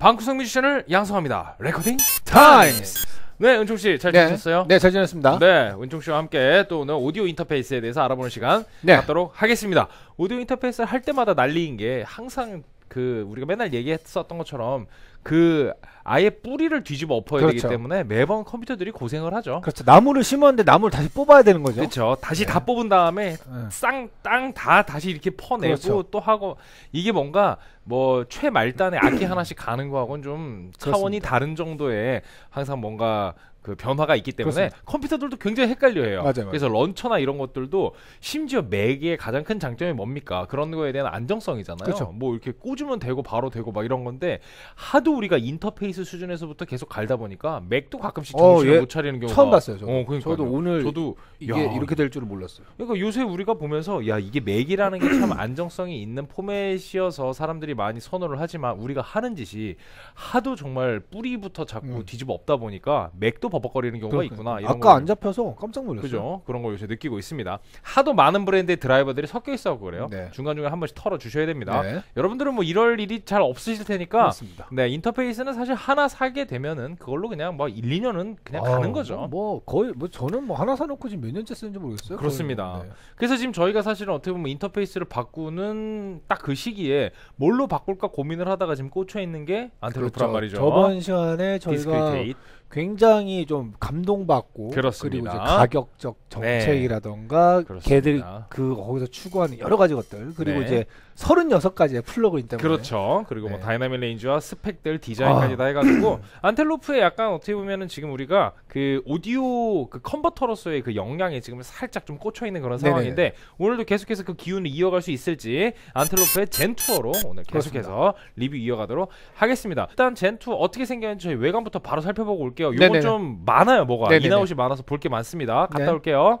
방구석 뮤지션을 양성합니다. 레코딩 타임스. 네, 은총 씨잘 네. 지내셨어요? 네, 잘 지냈습니다. 네, 은총 씨와 함께 또 오늘 오디오 인터페이스에 대해서 알아보는 시간 네. 갖도록 하겠습니다. 오디오 인터페이스를 할 때마다 난리인 게 항상 그 우리가 맨날 얘기했었던 것처럼 그 아예 뿌리를 뒤집어 엎어야 그렇죠. 되기 때문에 매번 컴퓨터들이 고생을 하죠. 그렇죠. 나무를 심었는데 나무를 다시 뽑아야 되는 거죠. 그렇죠. 다시 네. 다 뽑은 다음에 예. 쌍땅 다 다시 이렇게 퍼내고 그렇죠. 또 하고 이게 뭔가 뭐최말단의 악기 하나씩 가는 거하고는 좀 차원이 그렇습니다. 다른 정도의 항상 뭔가 그 변화가 있기 때문에 그렇습니다. 컴퓨터들도 굉장히 헷갈려해요. 맞아요, 맞아요. 그래서 런처나 이런 것들도 심지어 맥의 가장 큰 장점이 뭡니까? 그런 거에 대한 안정성이잖아요. 그렇죠. 뭐 이렇게 꽂으면 되고 바로 되고 막 이런 건데 하도 우리가 인터페이스 수준에서부터 계속 갈다 보니까 맥도 가끔씩 어, 정신을 어, 예. 못 차리는 경우가 처음 봤어요. 저도, 어, 그러니까요. 저도 오늘 저도 이게 야, 이렇게 될 줄은 몰랐어요. 그러니까 요새 우리가 보면서 야 이게 맥이라는 게 참 안정성이 있는 포맷이어서 사람들이 많이 선호를 하지만 우리가 하는 짓이 하도 정말 뿌리부터 자꾸 음. 뒤집어 엎다 보니까 맥도 버벅거리는 경우가 그렇군요. 있구나. 이런 아까 안 잡혀서 깜짝 놀랐어요. 그죠? 그런 걸 요새 느끼고 있습니다. 하도 많은 브랜드의 드라이버들이 섞여 있어 그래요. 네. 중간 중간 한 번씩 털어 주셔야 됩니다. 네. 여러분들은 뭐 이럴 일이 잘 없으실 테니까 그렇습니다. 네 인터페이스는 사실 하나 사게 되면은 그걸로 그냥 뭐 1, 2년은 그냥 아, 가는 거죠. 뭐, 뭐 거의 뭐 저는 뭐 하나 사놓고 지금 몇 년째 쓰는지 모르겠어요. 그렇습니다. 거의, 네. 그래서 지금 저희가 사실은 어떻게 보면 인터페이스를 바꾸는 딱 그 시기에 뭘로 바꿀까 고민을 하다가 지금 꽂혀 있는 게 안테로프란 그렇죠. 말이죠. 저번 시간에 저희가 디스크리이트 굉장히 좀 감동받고 그렇습니다. 그리고 이제 가격적 네. 정책이라던가 네. 걔들 그 거기서 추구하는 여러 가지 것들 그리고 네. 이제 36가지의 플러그인 때문에 그렇죠. 그리고 뭐 네. 뭐 다이나믹 레인지와 스펙들 디자인까지 아. 다 해가지고 안텔로프의 약간 어떻게 보면은 지금 우리가 그 오디오 그 컨버터로서의 그역량이 지금 살짝 좀 꽂혀 있는 그런 상황인데 네네. 오늘도 계속해서 그 기운을 이어갈 수 있을지 안텔로프의 젠투어로 오늘 계속해서 그렇습니다. 리뷰 이어가도록 하겠습니다. 일단 젠투어 어떻게 생겼는지 저희 외관부터 바로 살펴보고 올게요. 볼게요. 이건 좀 많아요. 뭐가 네네네. 인아웃이 많아서 볼 게 많습니다. 갔다 네. 올게요.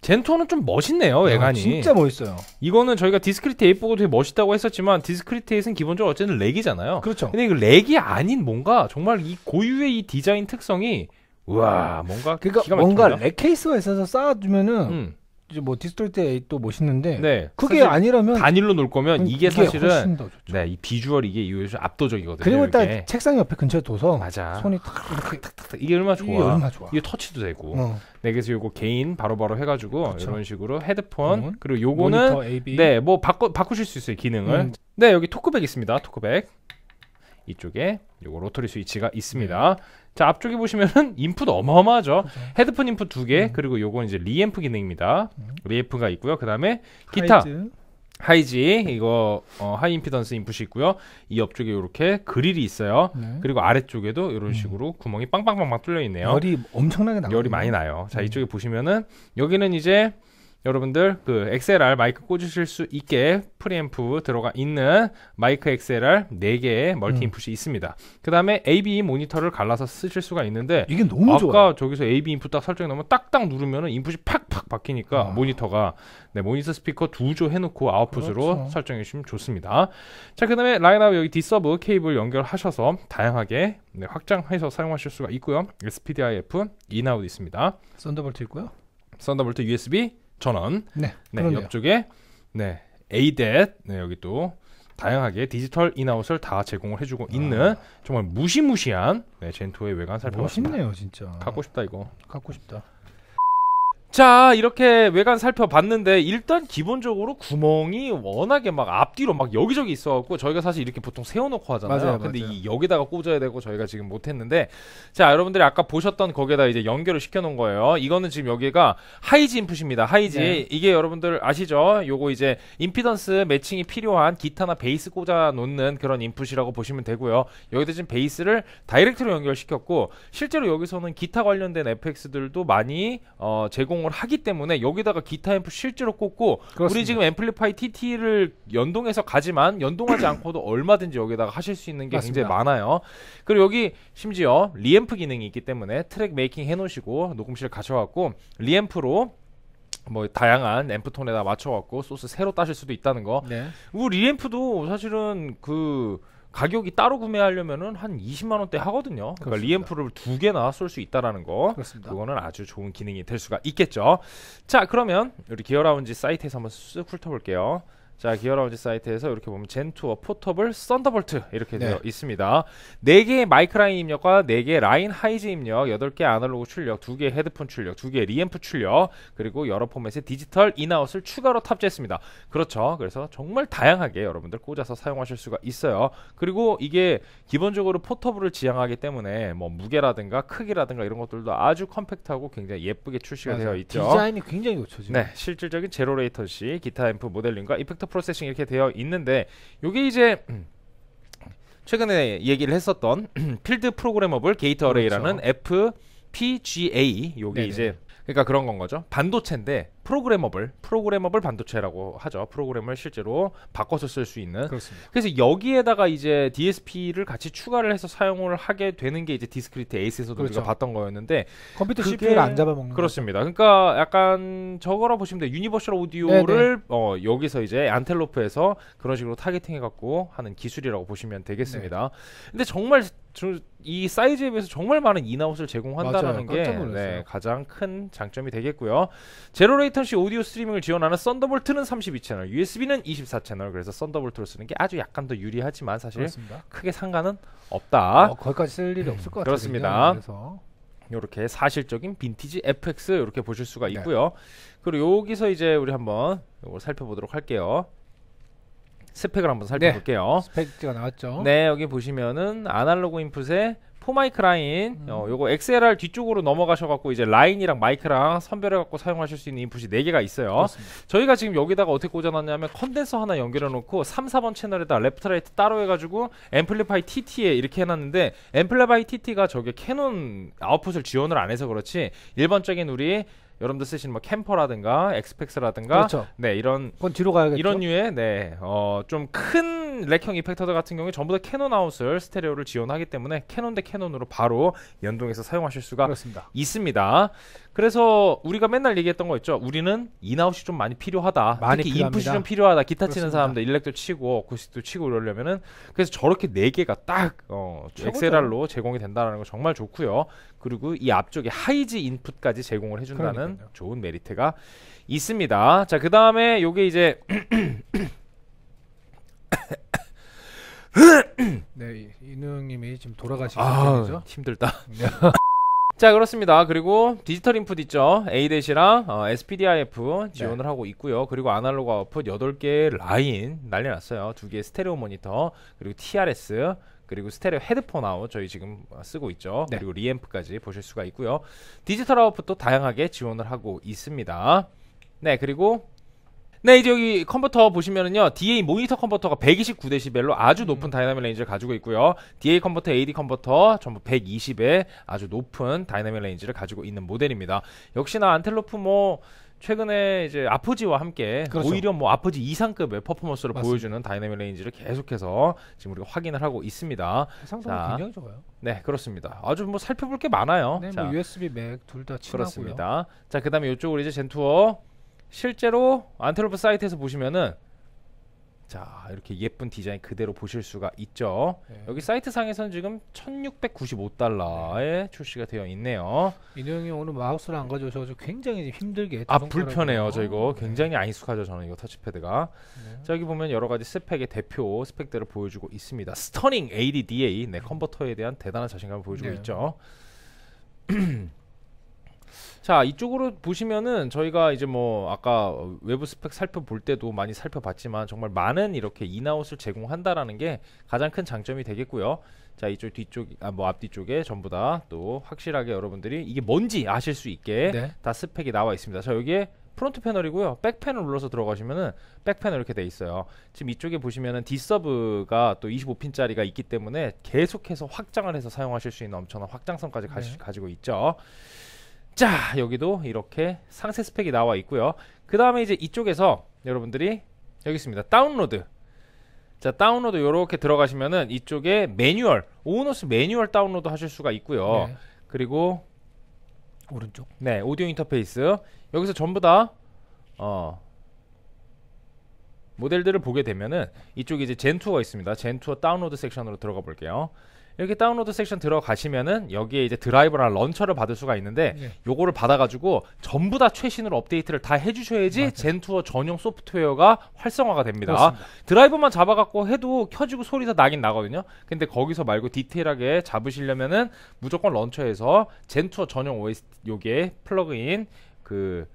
젠토는 좀 멋있네요, 아, 외관이. 아, 진짜 멋있어요. 이거는 저희가 디스크리트 에잇 보고 되게 멋있다고 했었지만 디스크리트 에선 기본적으로 어쨌든 렉이잖아요. 그렇죠. 근데 이거 렉이 아닌 뭔가 정말 이 고유의 이 디자인 특성이 우와 뭔가 그러니까 뭔가 렉 케이스가 있어서 쌓아주면은 음. 뭐 디스톨트 8또 멋있는데 네. 그게 아니라면 단일로 놀 거면 음, 이게, 이게 사실은 네, 이 비주얼 이게 요즘 압도적이거든요. 그리고 일단 이게. 책상 옆에 근처에 둬서 맞아. 손이 탁 이렇게 탁탁탁 이게 얼마나 좋아. 이게 얼마나 좋아. 이게 터치도 되고. 어. 네, 그래서 요거 개인 바로바로 해 가지고 그렇 이런 식으로 헤드폰 음. 그리고 요거는 네, 뭐 바꿔 바꾸실 수 있어요, 기능을. 음. 네, 여기 토크백 있습니다. 토크백. 이쪽에 요거 로터리 스위치가 있습니다. 네. 자 앞쪽에 보시면은 인풋 어마어마하죠. 그렇 헤드폰 인풋 두개 음. 그리고 요건 이제 리앰프 기능입니다. 음. 리앰프가 있고요. 그 다음에 기타 하이지 이거 어, 하이 인피던스 인풋이 있고요. 이 옆쪽에 이렇게 그릴이 있어요. 네. 그리고 아래쪽에도 이런 음. 식으로 음. 구멍이 빵빵빵빵 뚫려 있네요. 열이 엄청나게 나. 요 열이 많이 나요. 자 음. 이쪽에 보시면은 여기는 이제 여러분들 그 XLR 마이크 꽂으실 수 있게 프리앰프 들어가 있는 마이크 XLR 4개의 멀티 인풋이 음. 있습니다. 그 다음에 a b 모니터를 갈라서 쓰실 수가 있는데 이게 너무 아까 좋아요. 아까 저기서 a b 인풋 딱 설정해 놓으면 딱딱 누르면 인풋이 팍팍 바뀌니까 아. 모니터가 네, 모니터 스피커 두 조 해놓고 아웃풋으로 그렇죠. 설정해 주시면 좋습니다. 자, 그 다음에 라인업 여기 디서브 케이블 연결하셔서 다양하게 네, 확장해서 사용하실 수가 있고요. SPDIF 인아웃 있습니다. 썬더볼트 있고요. 썬더볼트 USB 전원. 네. 네 옆쪽에 네 에이댓 네 여기 또 다양하게 디지털 인아웃을 다 제공을 해주고 아. 있는 정말 무시무시한 네, 젠토의 외관 살펴봤습니다. 멋있네요, 진짜. 갖고 싶다 이거. 갖고 싶다. 자 이렇게 외관 살펴봤는데 일단 기본적으로 구멍이 워낙에 막 앞뒤로 막 여기저기 있어갖고 저희가 사실 이렇게 보통 세워놓고 하잖아요 맞아요, 근데 맞아요. 이 여기다가 꽂아야 되고 저희가 지금 못했는데 자 여러분들이 아까 보셨던 거기에다 이제 연결을 시켜놓은 거예요 이거는 지금 여기가 하이지 인풋입니다 하이지 네. 이게 여러분들 아시죠 요거 이제 임피던스 매칭이 필요한 기타나 베이스 꽂아놓는 그런 인풋이라고 보시면 되고요 여기도 지금 베이스를 다이렉트로 연결시켰고 실제로 여기서는 기타 관련된 FX들도 많이 어, 제공 제공을 하기 때문에 여기다가 기타 앰프 실제로 꽂고 그렇습니다. 우리 지금 앰플리파이 TT를 연동해서 가지만 연동하지 않고도 얼마든지 여기다가 하실 수 있는 게 맞습니다. 굉장히 많아요. 그리고 여기 심지어 리앰프 기능이 있기 때문에 트랙 메이킹 해놓으시고 녹음실 가져갖고 리앰프로 뭐 다양한 앰프톤에다 맞춰갖고 소스 새로 따실 수도 있다는 거. 네. 우리 리앰프도 사실은 그 가격이 따로 구매하려면은 한 20만 원대 하거든요. 그러니까 리앰프를 두 개나 쏠 수 있다라는 거. 그렇습니다. 그거는 아주 좋은 기능이 될 수가 있겠죠. 자, 그러면 우리 기어 라운지 사이트에서 한번 쓱 훑어볼게요. 자, 기어라운지 사이트에서 이렇게 보면 젠투어 포터블 썬더볼트 이렇게 네. 되어 있습니다. 4개의 마이크 라인 입력과 4개의 라인 하이즈 입력, 8개 의 아날로그 출력, 2개의 헤드폰 출력, 2개의 리앰프 출력, 그리고 여러 포맷의 디지털 인아웃을 추가로 탑재했습니다. 그렇죠. 그래서 정말 다양하게 여러분들 꽂아서 사용하실 수가 있어요. 그리고 이게 기본적으로 포터블을 지향하기 때문에 뭐 무게라든가 크기라든가 이런 것들도 아주 컴팩트하고 굉장히 예쁘게 출시가 맞아요. 되어 있죠. 디자인이 굉장히 고쳐지고. 네, 실질적인 제로 레이턴시, 기타 앰프 모델링과 이펙터 프로세싱 이렇게 되어 있는데 요게 이제 최근에 얘기를 했었던 필드 프로그래머블 게이터 어레이라는 그렇죠. FPGA 요게 네네. 이제 그러니까 그런 건 거죠. 반도체인데 프로그래머블, 프로그래머블 반도체라고 하죠. 프로그램을 실제로 바꿔서 쓸 수 있는. 그렇습니다. 그래서 여기에다가 이제 DSP를 같이 추가를 해서 사용을 하게 되는 게 이제 디스크리트 에이스에서도 그렇죠. 우리가 봤던 거였는데 컴퓨터 CPU를 안 잡아먹는 그렇습니다. 거 그러니까 약간 저거라 보시면 돼. 유니버셜 오디오를 어, 여기서 이제 안텔로프에서 그런 식으로 타겟팅해 갖고 하는 기술이라고 보시면 되겠습니다. 네. 근데 정말 이 사이즈에 비해서 정말 많은 인아웃을 제공한다는 맞아요. 게 네, 가장 큰 장점이 되겠고요. 제로 레이턴시 오디오 스트리밍을 지원하는 썬더볼트는 32채널, USB는 24채널. 그래서 썬더볼트로 쓰는 게 아주 약간 더 유리하지만 사실 그렇습니다. 크게 상관은 없다. 어, 거기까지 쓸 일이 없을 것 같아요. 그렇습니다. 이렇게 사실적인 빈티지 FX 이렇게 보실 수가 네. 있고요. 네. 그리고 여기서 이제 우리 한번 살펴보도록 할게요. 스펙을 한번 네. 살펴볼게요. 네, 스펙지가 나왔죠. 네, 여기 보시면은 아날로그 인풋에 포마이크 라인 음. 어, 요거 XLR 뒤쪽으로 넘어가셔갖고 이제 라인이랑 마이크랑 선별해갖고 사용하실 수 있는 인풋이 4개가 있어요 그렇습니다. 저희가 지금 여기다가 어떻게 꽂아놨냐면 컨덴서 하나 연결해놓고 3, 4번 채널에다 레프트 라이트 따로 해가지고 앰플리파이 TT에 이렇게 해놨는데 앰플리파이 TT가 저게 캐논 아웃풋을 지원을 안 해서 그렇지 일반적인 우리 여러분들 쓰시는 뭐 캠퍼라든가 엑스펙스라든가 그렇죠. 네 이런 그건 뒤로 가야겠죠. 이런 류의 네어좀큰 모 렉형 이펙터들 같은 경우에 전부 다 캐논 아웃을 스테레오를 지원하기 때문에 캐논 대 캐논으로 바로 연동해서 사용하실 수가 그렇습니다. 있습니다. 그래서 우리가 맨날 얘기했던 거 있죠. 우리는 인아웃이 좀 많이 필요하다. 많이 특히 인풋이 좀 필요하다. 기타 그렇습니다. 치는 사람들 일렉도 치고 구쿠도 치고 이러려면은 그래서 저렇게 네 개가 딱엑셀알 어, r 로 제공이 된다는거 정말 좋고요. 그리고 이 앞쪽에 하이지 인풋까지 제공을 해준다는 그러니까요. 좋은 메리트가 있습니다. 자 그 다음에 요게 이제 네, 이능님이 지금 돌아가신 아, 상태죠. 힘들다. 네. 자 그렇습니다. 그리고 디지털 인풋 있죠. A 대시랑 어, SPDIF 지원을 네. 하고 있고요. 그리고 아날로그 아웃풋 8개 라인 날려놨어요. 두개의 스테레오 모니터 그리고 TRS 그리고 스테레오 헤드폰 아웃 저희 지금 쓰고 있죠. 네. 그리고 리앰프까지 보실 수가 있고요. 디지털 아웃풋도 다양하게 지원을 하고 있습니다. 네 그리고 네, 이제 여기 컴퓨터 보시면은요. DA 모니터 컴퓨터가 129dB로 아주 높은 음. 다이나믹 레인지를 가지고 있고요. DA 컴퓨터, AD 컴퓨터 전부 1 2 0의 아주 높은 다이나믹 레인지를 가지고 있는 모델입니다. 역시나 안텔로프 뭐 최근에 이제 아포지와 함께 그렇죠. 오히려 뭐 아포지 이상급의 퍼포먼스를 맞습니다. 보여주는 다이내믹 레인지를 계속해서 지금 우리가 확인을 하고 있습니다. 상성이 굉장히 좋아요. 네, 그렇습니다. 아주 뭐 살펴볼 게 많아요. 네, 뭐 자, 뭐 USB 맥 둘 다 친하고요. 그렇습니다. 자, 그다음에 이쪽으로 이제 젠투어 실제로 안테로프 사이트에서 보시면은 자 이렇게 예쁜 디자인 그대로 보실 수가 있죠 네. 여기 사이트 상에서는 지금 1695달러에 네. 출시가 되어 있네요 민호 이 오늘 마우스를 안 가져오셔서 굉장히 힘들게 아 불편해요 저 이거 굉장히 안 네. 익숙하죠 저는 이거 터치패드가 네. 자기 보면 여러가지 스펙의 대표 스펙들을 보여주고 있습니다 스터닝 ADDA 네 컨버터에 대한 대단한 자신감을 보여주고 네. 있죠 자 이쪽으로 보시면은 저희가 이제 뭐 아까 외부 스펙 살펴볼 때도 많이 살펴봤지만 정말 많은 이렇게 인아웃을 제공한다라는 게 가장 큰 장점이 되겠고요. 자 이쪽 뒤쪽 아 뭐 앞뒤쪽에 전부 다 또 확실하게 여러분들이 이게 뭔지 아실 수 있게 네. 다 스펙이 나와 있습니다. 자 여기에 프론트 패널이고요. 백 패널 눌러서 들어가시면은 백 패널 이렇게 돼 있어요. 지금 이쪽에 보시면은 디서브가 또 25핀짜리가 있기 때문에 계속해서 확장을 해서 사용하실 수 있는 엄청난 확장성까지 가시, 네. 가지고 있죠. 자 여기도 이렇게 상세 스펙이 나와 있고요 그 다음에 이제 이쪽에서 여러분들이 여기 있습니다 다운로드 자 다운로드 요렇게 들어가시면은 이쪽에 매뉴얼 오너스 매뉴얼 다운로드 하실 수가 있고요 네. 그리고 오른쪽 네 오디오 인터페이스 여기서 전부 다 어, 모델들을 보게 되면은 이쪽에 이제 젠투어가 있습니다 젠투어 다운로드 섹션으로 들어가 볼게요 이렇게 다운로드 섹션 들어가시면은 여기에 이제 드라이버나 런처를 받을 수가 있는데 네. 요거를 받아가지고 전부 다 최신으로 업데이트를 다 해주셔야지 맞아요. 젠투어 전용 소프트웨어가 활성화가 됩니다. 그렇습니다. 드라이버만 잡아갖고 해도 켜지고 소리가 나긴 나거든요. 근데 거기서 말고 디테일하게 잡으시려면은 무조건 런처에서 젠투어 전용 OS 요게 플러그인 그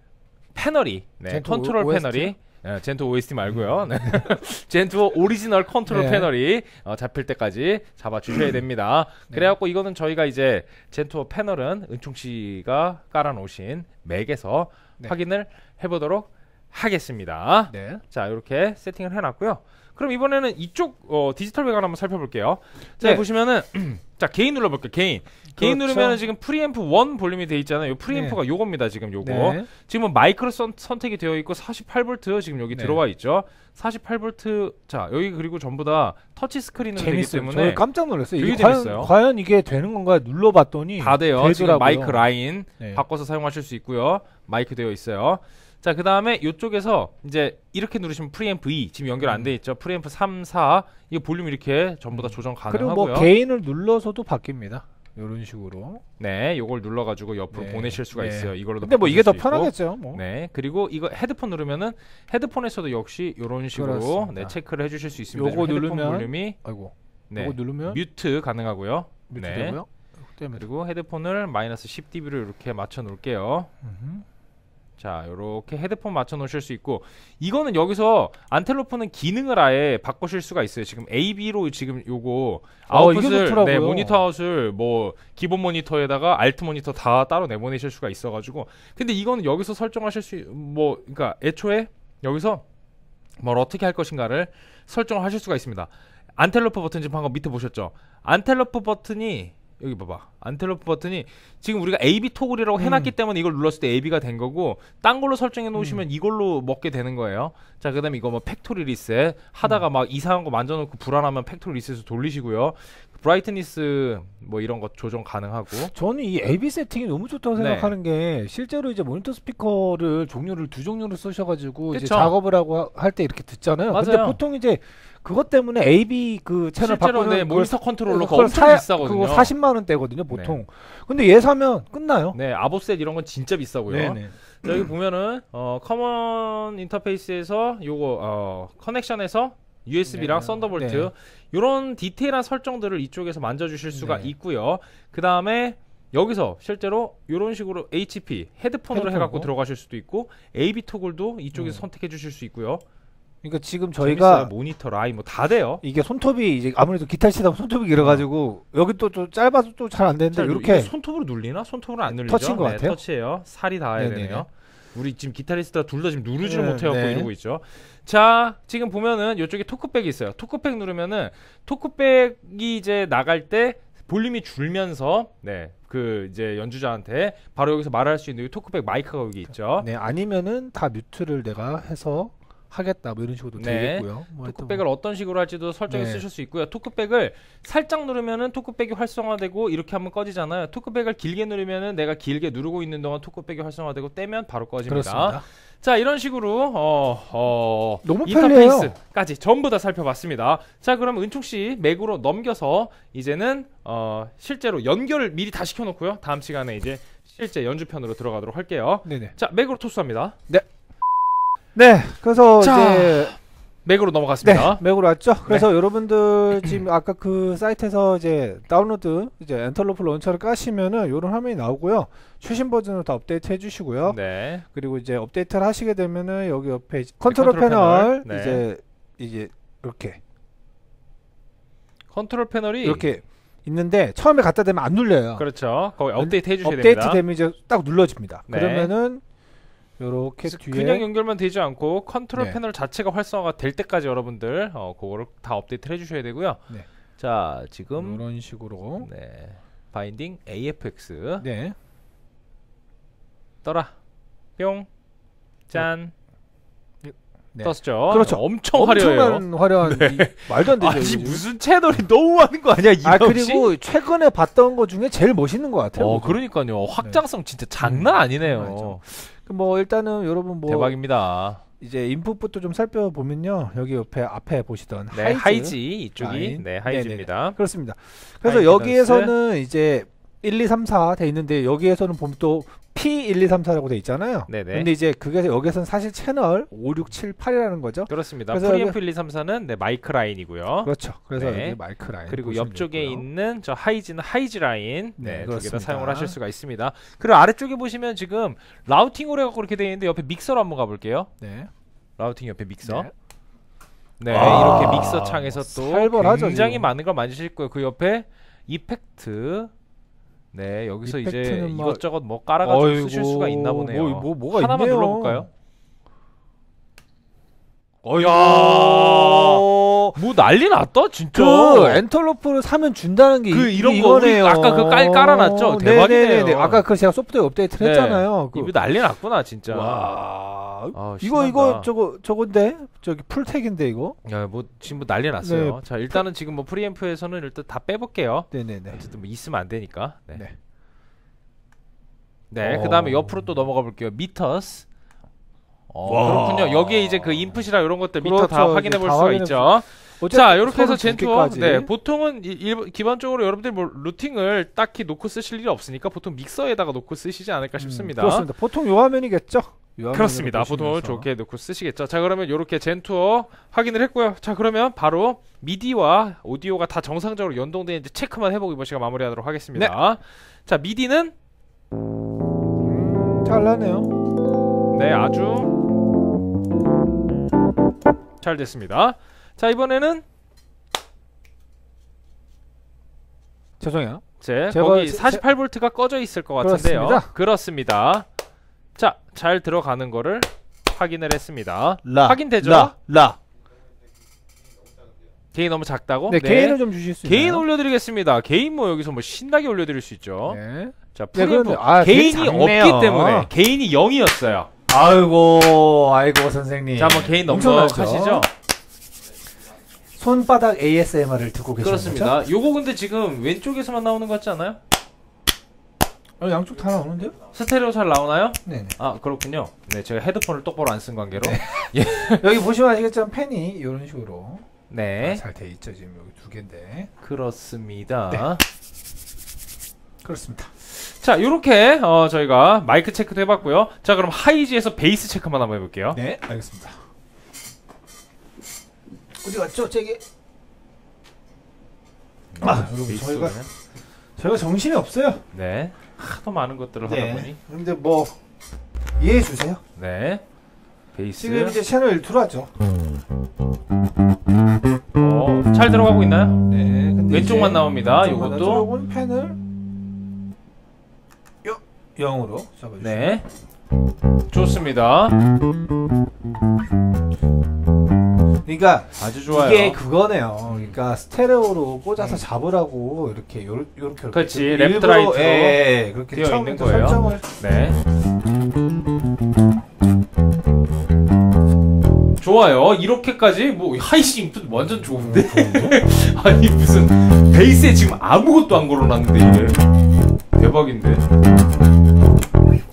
패널이 네, 컨트롤 패널이 네, 젠투 OST 말고요. 네. 젠투 오리지널 컨트롤 네. 패널이 어, 잡힐 때까지 잡아 주셔야 됩니다. 네. 그래갖고 이거는 저희가 이제 젠투 패널은 은총 씨가 깔아놓으신 맥에서 네. 확인을 해보도록 하겠습니다. 네. 자 이렇게 세팅을 해놨고요. 그럼 이번에는 이쪽 어, 디지털 외관 한번 살펴볼게요. 자 네. 보시면은 자 개인 눌러볼게요. 개인 개인 그렇죠. 누르면은 지금 프리앰프 원 볼륨이 돼 있잖아요. 요 프리앰프가 네. 요겁니다. 지금 요거 네. 지금은 뭐 마이크로 선, 선택이 되어 있고 48V 지금 여기 네. 들어와 있죠. 48V 자 여기 그리고 전부 다 터치 스크린으로 되기 때문에 깜짝 놀랐어요. 이게 과연, 과연 이게 되는 건가 눌러봤더니 다 돼요. 되더라고요. 지금 마이크 라인 네. 바꿔서 사용하실 수 있고요. 마이크 되어 있어요. 자, 그 다음에 이쪽에서 이제 이렇게 누르시면 프리앰프 2 e 지금 연결 안돼 음. 있죠. 프리앰프 3, 4 이거 볼륨 이렇게 전부 다 음. 조정 가능하고요. 그리고 뭐 개인을 눌러서도 바뀝니다. 이런 식으로. 네, 요걸 눌러가지고 옆으로 네, 보내실 수가 네. 있어요. 이걸로. 근데 뭐 이게 더 편하겠죠. 뭐. 네, 그리고 이거 헤드폰 누르면은 헤드폰에서도 역시 이런 식으로 그렇습니다. 네 체크를 해주실 수 있습니다. 요거 누르면 볼륨이 아이고. 네, 요거 누르면 뮤트 가능하고요. 뮤트 네. 되고요. 그리고 헤드폰을 마이너스 10dB로 이렇게 맞춰 놓을게요. 자 이렇게 헤드폰 맞춰 놓으실 수 있고 이거는 여기서 안텔로프는 기능을 아예 바꾸실 수가 있어요 지금 AB로 지금 요거 아, 아웃풋을 어, 네, 모니터 아웃을 뭐 기본 모니터에다가 알트 모니터 다 따로 내보내실 수가 있어가지고 근데 이거는 여기서 설정하실 수 뭐 그러니까 애초에 여기서 뭘 어떻게 할 것인가를 설정하실 수가 있습니다 안텔로프 버튼 지금 방금 밑에 보셨죠 안텔로프 버튼이 여기 봐봐 안텔로프 버튼이 지금 우리가 AB 토글이라고 해놨기 음. 때문에 이걸 눌렀을 때 AB가 된 거고 딴 걸로 설정해 놓으시면 음. 이걸로 먹게 되는 거예요 자그 다음에 이거 뭐 팩토리 리셋 하다가 음. 막 이상한 거 만져놓고 불안하면 팩토리 리셋을 돌리시고요 브라이트니스 뭐 이런 것 조정 가능하고 저는 이 AB 세팅이 너무 좋다고 네. 생각하는 게 실제로 이제 모니터 스피커를 종류를 두 종류로 쓰셔가지고 그쵸? 이제 작업을 하고 할 때 이렇게 듣잖아요. 맞아요. 근데 보통 이제 그것 때문에 AB 그 채널 바꾸는 네, 모터 컨트롤러가 엄청 사, 비싸거든요. 그거 40만 원대거든요, 네. 보통. 네. 근데 얘 사면 끝나요. 네, 아보셋 이런 건 진짜 비싸고요. 네네. 네. 여기 보면은 어 커먼 인터페이스에서 요거 어 커넥션에서 USB랑 네. 썬더볼트 네. 이런 디테일한 설정들을 이쪽에서 만져주실 수가 네. 있고요. 그 다음에 여기서 실제로 이런 식으로 HP 헤드폰으로 해갖고 들어가실 수도 있고 AB 토글도 이쪽에서 음. 선택해 주실 수 있고요. 그러니까 지금 저희가 재밌어요. 모니터 라인 뭐 다 돼요. 이게 손톱이 이제 아무래도 기타 치다 보면 손톱이 길어가지고 어. 여기 또, 또 짧아서 또 잘 안 되는데 이렇게 손톱으로 눌리나 손톱으로 안 눌리죠? 터치인 것 네, 같아요. 터치예요. 살이 닿아야 네네네. 되네요. 우리 지금 기타리스트가 둘 다 지금 누르지를 네, 못해갖고 네. 이러고 있죠. 자, 지금 보면은 이쪽에 토크백이 있어요. 토크백 누르면은 토크백이 이제 나갈 때 볼륨이 줄면서 네. 그 이제 연주자한테 바로 여기서 말할 수 있는 토크백 마이크가 여기 있죠. 네, 아니면은 다 뮤트를 내가 해서 하겠다 뭐 이런 식으로 네. 되겠고요. 뭐 토크백을 뭐. 어떤 식으로 할지도 설정해 네. 쓰실 수 있고요. 토크백을 살짝 누르면은 토크백이 활성화되고 이렇게 한번 꺼지잖아요. 토크백을 길게 누르면은 내가 길게 누르고 있는 동안 토크백이 활성화되고 떼면 바로 꺼집니다. 그렇습니다. 자 이런 식으로 어, 어 너무 인터페이스까지 전부 다 살펴봤습니다. 자 그럼 은총 씨 맥으로 넘겨서 이제는 어 실제로 연결을 미리 다 시켜놓고요. 다음 시간에 이제 실제 연주편으로 들어가도록 할게요. 네네. 자 맥으로 토스합니다. 네. 네, 그래서 자. 이제 맥으로 넘어갔습니다. 네, 맥으로 왔죠. 네. 그래서 네. 여러분들 지금 아까 그 사이트에서 이제 다운로드 이제 엔터로프 런처를 까시면은 이런 화면이 나오고요. 최신 버전으로 다 업데이트 해주시고요. 네. 그리고 이제 업데이트를 하시게 되면은 여기 옆에 컨트롤, 컨트롤 패널, 패널. 네. 이제 이제 이렇게 컨트롤 패널이 이렇게 있는데 처음에 갖다 대면 안 눌려요. 그렇죠. 거기 업데이트 해주셔야 업데이트 됩니다. 업데이트 되면 이제 딱 눌러집니다. 네. 그러면은 요렇게 뒤에 그냥 연결만 되지 않고 컨트롤 네. 패널 자체가 활성화가 될 때까지 여러분들 어, 그거를 다 업데이트를 해주셔야 되고요. 네. 자 지금 이런 식으로 네. 바인딩 AFX 네. 떠라 뿅 짠. 네. 네. 떴죠. 그렇죠. 엄청 화려해요. 엄청난 화려한 네. 이, 말도 안 되죠. 아니 요즘. 무슨 채널이 너무 많은 거 아니야? 아 그리고 최근에 봤던 것 중에 제일 멋있는 것 같아요. 어, 그러니까요. 네. 확장성 네. 진짜 장난 음. 아니네요. 음, 그 뭐 일단은 여러분 뭐 대박입니다. 이제 인풋부터 좀 살펴보면요. 여기 옆에 앞에 보시던 네, 하이즈, 하이지 이쪽이 라인. 네 하이지입니다. 네네 그렇습니다. 그래서 하이 여기에서는 이제 1, 2, 3, 4돼 있는데 여기에서는 보면 또 P1234라고 돼 있잖아요. 네네. 네. 근데 이제 그게 여기서는 사실 채널 5, 6, 7, 8이라는 거죠. 그렇습니다. 프리앰프 1234는 네, 마이크 라인이고요. 그렇죠. 그래서 네. 마이크 라인. 그리고 옆쪽에 있고요. 있는 저 하이지는 하이지 라인. 네, 네 두개 다 사용을 하실 수가 있습니다. 그리고 아래쪽에 보시면 지금 라우팅으로 해갖고 이렇게 되어 있는데 옆에 믹서로 한번 가볼게요. 네. 라우팅 옆에 믹서. 네. 네아 이렇게 믹서 창에서 또 살벌하죠, 굉장히 지금. 많은 걸 만지실 거예요. 그 옆에 이펙트 네, 여기서 이제 막... 뭐 이것저것 뭐 깔아가지고 어이구, 쓰실 수가 있나 보네요. 뭐, 뭐, 뭐가 하나만 있네요. 눌러볼까요? 어야 뭐. 난리 났다, 진짜. 그 엔터로프를 사면 준다는 게. 그 이런 거, 우리 아까 그 깔, 깔아놨죠? 네, 대박이네요. 네네네. 네, 네. 아까 그 제가 소프트웨어 업데이트를 네. 했잖아요. 그. 이거 난리 났구나, 진짜. 와. 아, 이거, 이거, 저거, 저건데? 저기 풀텍인데 이거? 야, 뭐, 지금 뭐 난리 났어요. 네. 자, 일단은 지금 뭐 프리앰프에서는 일단 다 빼볼게요. 네네네. 어쨌든 뭐 있으면 안 되니까. 네. 네. 네, 그 다음에 어. 옆으로 또 넘어가 볼게요. 미터스. 어. 그렇군요. 여기에 이제 그 인풋이라 이런 것들 미터 그렇죠. 다 확인해 볼 수가 있죠. 자, 이렇게 해서 젠투어. 네, 보통은 일, 기본적으로 여러분들 뭐 루팅을 딱히 놓고 쓰실 일이 없으니까 보통 믹서에다가 놓고 쓰시지 않을까 음, 싶습니다. 음, 그렇습니다. 보통 요 화면이겠죠? 요 그렇습니다. 보통 은 좋게 놓고 쓰시겠죠. 자, 그러면 이렇게 젠투어 확인을 했고요. 자, 그러면 바로 미디와 오디오가 다 정상적으로 연동되는지 체크만 해보고 이번 시간 마무리하도록 하겠습니다. 네. 자, 미디는 음, 잘 나네요. 네, 아주 잘 됐습니다 자 이번에는 죄송해요 제 거기 4 8볼트가 꺼져 있을 것 같은데요 그렇습니다, 그렇습니다. 자잘 들어가는 거를 확인을 했습니다 라, 확인되죠? 라, 라. 개인 너무 작다고? 네, 네. 개인을 좀 주실 수 개인 있나요? 올려드리겠습니다. 개인 뭐 여기서 뭐 신나게 올려드릴 수 있죠. 네. 자, 프리 네, 아, 아, 개인이 없기 때문에 개인이 0이었어요. 아이고, 아이고 선생님. 자, 뭐 개인 넘버하시죠. 손바닥 ASMR을 듣고 계시는 그렇습니다. 요거 근데 지금 왼쪽에서만 나오는 것 같지 않아요? 어, 양쪽 다 나오는데요? 스테레오 잘 나오나요? 네. 아 그렇군요. 네, 제가 헤드폰을 똑바로 안 쓴 관계로. 네. 예. 여기 보시면 아시겠지만 펜이 이런 식으로 네. 아, 잘돼 있죠 지금 여기 두 개인데. 그렇습니다. 네. 그렇습니다. 자, 요렇게 어, 저희가 마이크 체크도 해봤고요. 자, 그럼 하이지에서 베이스 체크만 한번 해볼게요. 네, 알겠습니다. 어디 갔죠? 저기 아, 아 여러분 베이스 저희가 소리는? 저희가 정신이 없어요. 네. 하도 많은 것들을 네. 하다 보니. 근데 뭐 이해해 주세요. 네. 베이스. 지금 이제 채널 1투로 죠 어, 잘 들어가고 있나요? 네. 근데 왼쪽만 나옵니다. 왼 요것도. 나을 0으로 잡아주세요. 네. 좋습니다. 그러니까 아주 좋아요. 이게 그거네요. 그러니까 스테레오로 꽂아서 네. 잡으라고 이렇게 요 요렇게 그렇지, 랩일라이브로 예, 예, 예, 그렇게 되어 있는 거예요. 설정을 네. 좋아요. 이렇게까지 뭐 하이싱도 완전 좋은데. 어, 아니 무슨 베이스에 지금 아무것도 안 걸어놨는데 이게 대박인데.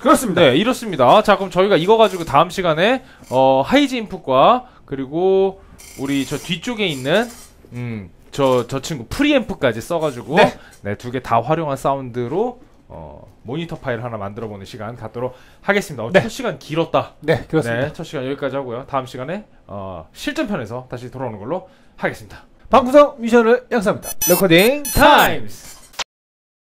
그렇습니다. 네, 이렇습니다. 자, 그럼 저희가 이거 가지고 다음 시간에 어, 하이지 인풋과 그리고 우리 저 뒤쪽에 있는 음, 저, 저 친구 프리앰프까지 써가지고 네, 네두 개 다 활용한 사운드로 어, 모니터 파일 하나 만들어 보는 시간 갖도록 하겠습니다. 어, 네. 첫 시간 길었다. 네, 그렇습니다. 네, 첫 시간 여기까지 하고요. 다음 시간에 어, 실전편에서 다시 돌아오는 걸로 하겠습니다. 방구석 미션을 양사합니다. 레코딩 타임스!